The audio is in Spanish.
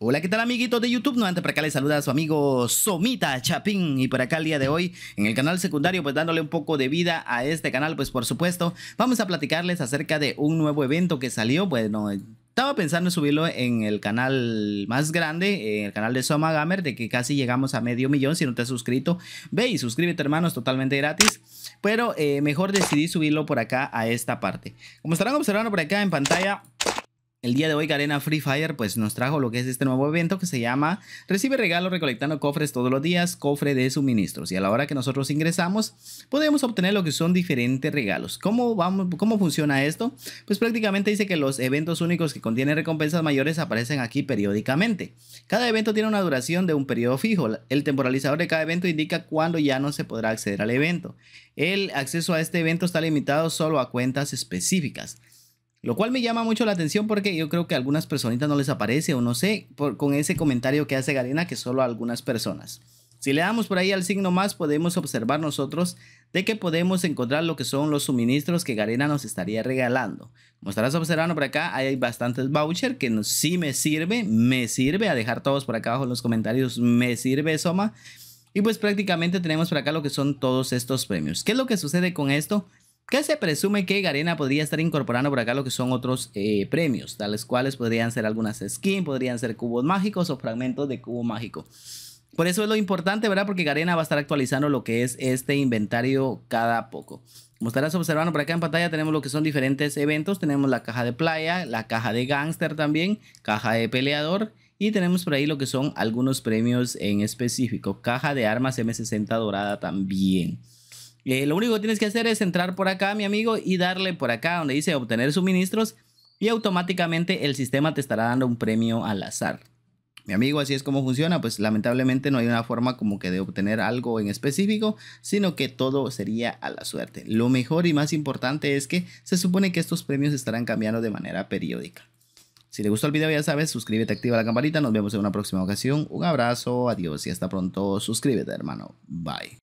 Hola, ¿qué tal amiguitos de YouTube? no antes para acá les saluda su amigo Somita Chapín y por acá el día de hoy en el canal secundario pues dándole un poco de vida a este canal pues por supuesto vamos a platicarles acerca de un nuevo evento que salió bueno estaba pensando en subirlo en el canal más grande, en el canal de Soma Gamer, de que casi llegamos a medio millón. Si no te has suscrito, ve y suscríbete, hermanos, totalmente gratis. Pero eh, mejor decidí subirlo por acá a esta parte. Como estarán observando por acá en pantalla, el día de hoy, Garena Free Fire pues nos trajo lo que es este nuevo evento que se llama Recibe regalos recolectando cofres todos los días, cofre de suministros. Y a la hora que nosotros ingresamos, podemos obtener lo que son diferentes regalos. ¿Cómo, vamos, cómo funciona esto? Pues prácticamente dice que los eventos únicos que contienen recompensas mayores aparecen aquí periódicamente. Cada evento tiene una duración de un periodo fijo. El temporalizador de cada evento indica cuándo ya no se podrá acceder al evento. El acceso a este evento está limitado solo a cuentas específicas. Lo cual me llama mucho la atención porque yo creo que a algunas personitas no les aparece o no sé, con ese comentario que hace Galena que solo a algunas personas. Si le damos por ahí al signo más, podemos observar nosotros de que podemos encontrar lo que son los suministros que Garena nos estaría regalando. Como estarás observando por acá, hay bastantes vouchers que no, sí me sirve, me sirve, a dejar todos por acá abajo en los comentarios, me sirve Soma. Y pues prácticamente tenemos por acá lo que son todos estos premios. ¿Qué es lo que sucede con esto? que se presume que Garena podría estar incorporando por acá lo que son otros eh, premios, tales cuales podrían ser algunas skins, podrían ser cubos mágicos o fragmentos de cubo mágico. Por eso es lo importante, ¿verdad? Porque Garena va a estar actualizando lo que es este inventario cada poco. Como estarás observando por acá en pantalla, tenemos lo que son diferentes eventos. Tenemos la caja de playa, la caja de gángster también, caja de peleador. Y tenemos por ahí lo que son algunos premios en específico. Caja de armas M60 dorada también. Eh, lo único que tienes que hacer es entrar por acá, mi amigo, y darle por acá donde dice obtener suministros y automáticamente el sistema te estará dando un premio al azar. Mi amigo, así es como funciona, pues lamentablemente no hay una forma como que de obtener algo en específico, sino que todo sería a la suerte. Lo mejor y más importante es que se supone que estos premios estarán cambiando de manera periódica. Si le gustó el video ya sabes, suscríbete, activa la campanita, nos vemos en una próxima ocasión. Un abrazo, adiós y hasta pronto. Suscríbete hermano, bye.